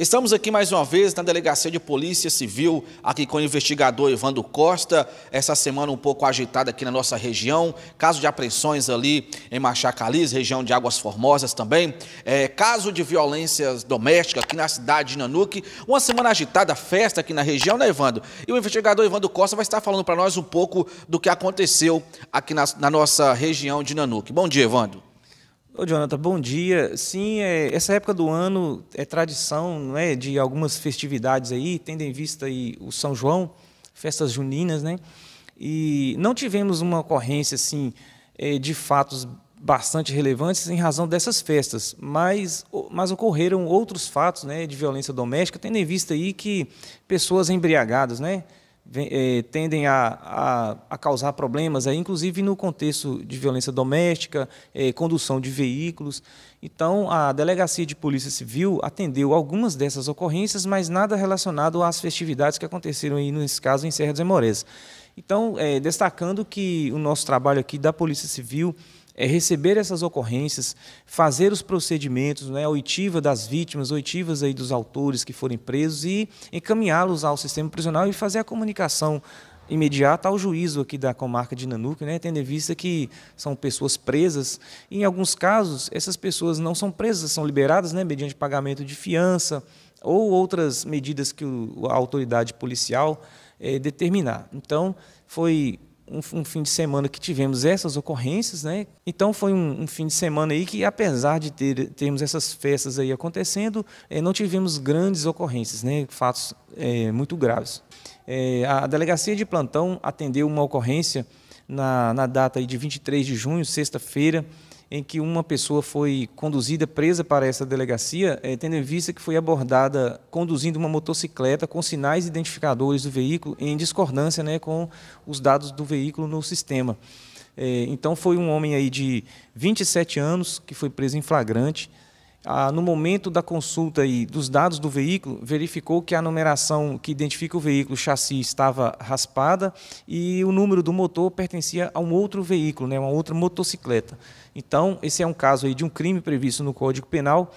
Estamos aqui mais uma vez na Delegacia de Polícia Civil, aqui com o investigador Evandro Costa. Essa semana um pouco agitada aqui na nossa região. Caso de apreensões ali em Machacalis, região de Águas Formosas também. É, caso de violências domésticas aqui na cidade de Nanuque. Uma semana agitada, festa aqui na região, né, Evandro? E o investigador Evandro Costa vai estar falando para nós um pouco do que aconteceu aqui na, na nossa região de Nanuque. Bom dia, Evandro. Ô, Jonathan, bom dia. Sim, é, essa época do ano é tradição não é, de algumas festividades aí, tendo em vista aí o São João, festas juninas, né? E não tivemos uma ocorrência assim é, de fatos bastante relevantes em razão dessas festas, mas, mas ocorreram outros fatos né, de violência doméstica, tendo em vista aí que pessoas embriagadas, né? Eh, tendem a, a, a, causar problemas, inclusive no contexto de violência doméstica, eh, condução de veículos. Então, a Delegacia de Polícia Civil atendeu algumas dessas ocorrências, mas nada relacionado às festividades que aconteceram, aí, nesse caso, em Serra dos Emores. Então, eh, destacando que o nosso trabalho aqui da Polícia Civil é receber essas ocorrências, fazer os procedimentos, né, oitiva das vítimas, oitivas aí dos autores que forem presos e encaminhá-los ao sistema prisional e fazer a comunicação imediata ao juízo aqui da comarca de Nanuque, né, tendo em vista que são pessoas presas. E, em alguns casos, essas pessoas não são presas, são liberadas né, mediante pagamento de fiança ou outras medidas que a autoridade policial é, determinar. Então, foi um, um, fim de semana que tivemos essas ocorrências, né? Então foi um, um fim de semana aí que, apesar de ter, termos essas festas aí acontecendo, eh, não tivemos grandes ocorrências, né? Fatos eh, muito graves. Eh, a delegacia de plantão atendeu uma ocorrência na, na data aí de 23 de junho, sexta-feira, em que uma pessoa foi conduzida, presa para essa delegacia, eh, tendo em vista que foi abordada conduzindo uma motocicleta com sinais identificadores do veículo em discordância né, com os dados do veículo no sistema. Eh, então, foi um homem aí de 27 anos que foi preso em flagrante ah, no momento da consulta e dos dados do veículo, verificou que a numeração que identifica o veículo, o chassi, estava raspada e o número do motor pertencia a um outro veículo, né, uma outra motocicleta. Então, esse é um caso aí de um crime previsto no Código Penal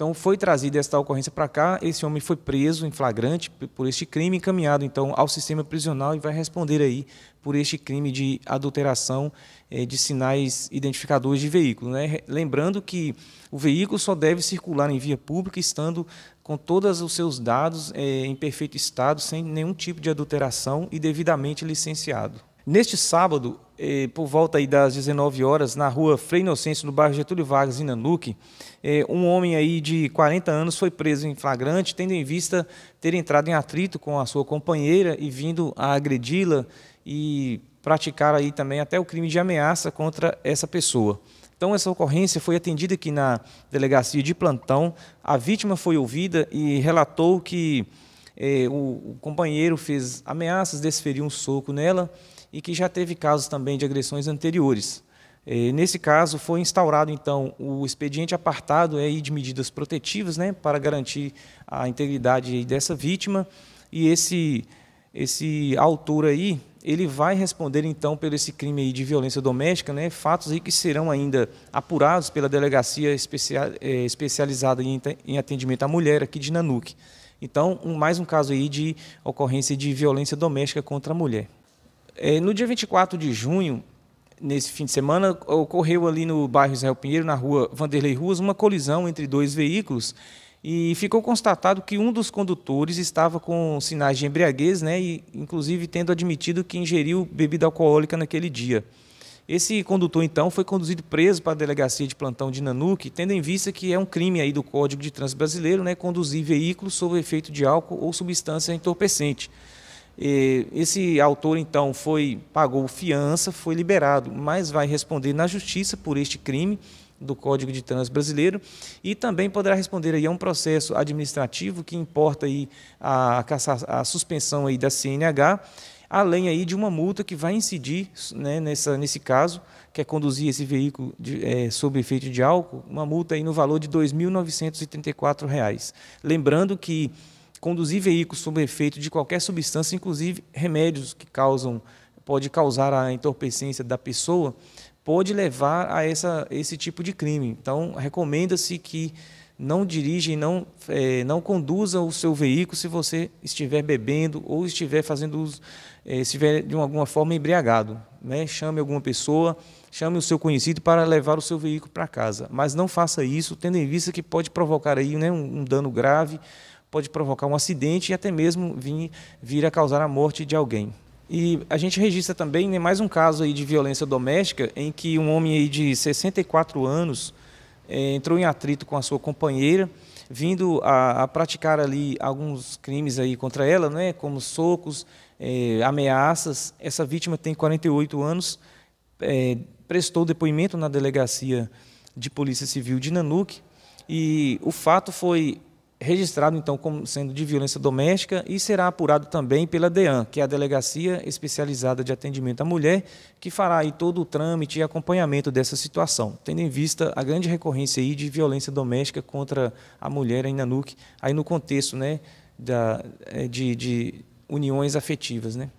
então foi trazida esta ocorrência para cá, esse homem foi preso em flagrante por este crime, encaminhado então ao sistema prisional e vai responder aí por este crime de adulteração eh, de sinais identificadores de veículo. Né? Lembrando que o veículo só deve circular em via pública estando com todos os seus dados eh, em perfeito estado, sem nenhum tipo de adulteração e devidamente licenciado neste sábado, eh, por volta das 19 horas, na rua Frei Inocêncio, no bairro Getúlio Vargas, em Nanuque, eh, um homem aí de 40 anos foi preso em flagrante, tendo em vista ter entrado em atrito com a sua companheira e vindo a agredi-la e praticar aí também até o crime de ameaça contra essa pessoa. Então, essa ocorrência foi atendida aqui na delegacia de plantão. A vítima foi ouvida e relatou que eh, o, o companheiro fez ameaças desferiu um soco nela e que já teve casos também de agressões anteriores. Eh, nesse caso, foi instaurado, então, o expediente apartado aí eh, de medidas protetivas né, para garantir a integridade dessa vítima. E esse, esse autor aí, ele vai responder, então, pelo esse crime de violência doméstica, né, fatos aí que serão ainda apurados pela Delegacia eh, Especializada em Atendimento à Mulher aqui de Nanuque. Então, um, mais um caso aí de ocorrência de violência doméstica contra a mulher. É, no dia 24 de junho, nesse fim de semana, ocorreu ali no bairro Israel Pinheiro, na rua Vanderlei Ruas, uma colisão entre dois veículos e ficou constatado que um dos condutores estava com sinais de embriaguez, né, e inclusive tendo admitido que ingeriu bebida alcoólica naquele dia. Esse condutor, então, foi conduzido preso para a delegacia de plantão de Nanuque, tendo em vista que é um crime aí do Código de Trânsito Brasileiro, né, conduzir veículo sob efeito de álcool ou substância entorpecente. Esse autor, então, foi pagou fiança, foi liberado, mas vai responder na justiça por este crime do Código de Trânsito Brasileiro e também poderá responder aí a um processo administrativo que importa aí a, a, a suspensão aí da CNH, além aí de uma multa que vai incidir né, nessa, nesse caso, que é conduzir esse veículo de, é, sob efeito de álcool, uma multa aí no valor de R$ 2.934. Lembrando que conduzir veículos sob efeito de qualquer substância, inclusive remédios que causam, pode causar a entorpecência da pessoa, pode levar a essa, esse tipo de crime. Então, recomenda-se que não dirija e não, é, não conduza o seu veículo se você estiver bebendo ou estiver fazendo uso, é, estiver de alguma forma embriagado. Né? Chame alguma pessoa, chame o seu conhecido para levar o seu veículo para casa. Mas não faça isso, tendo em vista que pode provocar aí, né, um, um dano grave pode provocar um acidente e até mesmo vir, vir a causar a morte de alguém. E a gente registra também né, mais um caso aí de violência doméstica em que um homem aí de 64 anos eh, entrou em atrito com a sua companheira, vindo a, a, praticar ali alguns crimes aí contra ela, né, como socos, eh, ameaças. Essa vítima tem 48 anos, eh, prestou depoimento na delegacia de Polícia Civil de Nanuque e o fato foi registrado então como sendo de violência doméstica e será apurado também pela DEAN, que é a Delegacia Especializada de Atendimento à Mulher, que fará aí todo o trâmite e acompanhamento dessa situação, tendo em vista a grande recorrência aí de violência doméstica contra a mulher em Nanuque, aí no contexto né, da, eh, de, de uniões afetivas. Né.